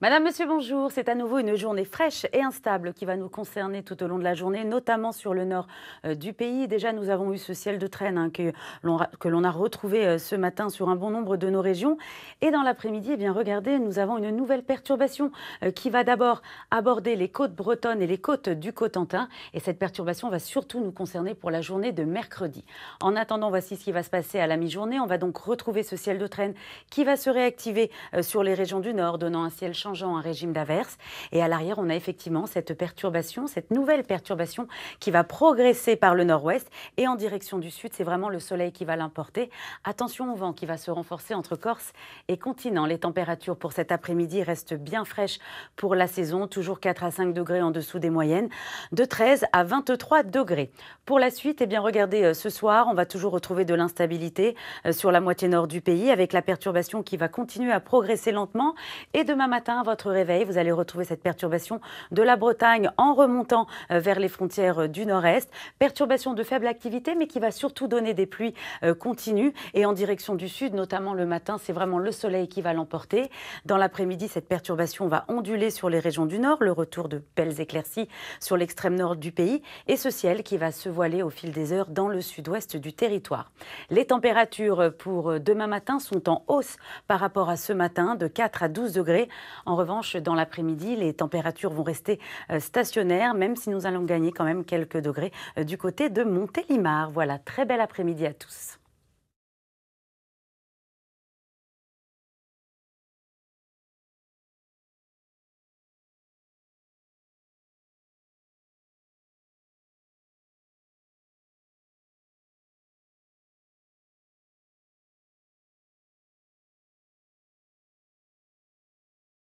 Madame, Monsieur, bonjour. C'est à nouveau une journée fraîche et instable qui va nous concerner tout au long de la journée, notamment sur le nord euh, du pays. Déjà, nous avons eu ce ciel de traîne hein, que l'on a retrouvé euh, ce matin sur un bon nombre de nos régions. Et dans l'après-midi, eh bien, regardez, nous avons une nouvelle perturbation euh, qui va d'abord aborder les côtes bretonnes et les côtes du Cotentin. Et cette perturbation va surtout nous concerner pour la journée de mercredi. En attendant, voici ce qui va se passer à la mi-journée. On va donc retrouver ce ciel de traîne qui va se réactiver sur les régions du nord, donnant un ciel changeant un régime d'averse. Et à l'arrière, on a effectivement cette perturbation, cette nouvelle perturbation qui va progresser par le nord-ouest et en direction du sud. C'est vraiment le soleil qui va l'importer. Attention au vent qui va se renforcer entre Corse et continent. Les températures pour cet après-midi restent bien fraîches pour la saison, toujours 4 à 5 degrés en dessous des moyennes, de 13 à 23 degrés. Pour la suite, eh bien, regardez, euh, ce soir, on va toujours retrouver de l'instabilité euh, sur la moitié nord du pays avec la perturbation qui va continuer à progresser lentement. Et demain matin, votre réveil, vous allez retrouver cette perturbation de la Bretagne en remontant euh, vers les frontières euh, du nord-est. Perturbation de faible activité, mais qui va surtout donner des pluies euh, continues. Et en direction du sud, notamment le matin, c'est vraiment le soleil qui va l'emporter. Dans l'après-midi, cette perturbation va onduler sur les régions du nord, le retour de belles éclaircies sur l'extrême nord du pays et ce ciel qui va se voiler au fil des heures dans le sud-ouest du territoire. Les températures pour demain matin sont en hausse par rapport à ce matin de 4 à 12 degrés. En revanche, dans l'après-midi, les températures vont rester euh, stationnaires, même si nous allons gagner quand même quelques degrés euh, du côté de Montélimar. Voilà, très bel après-midi à tous.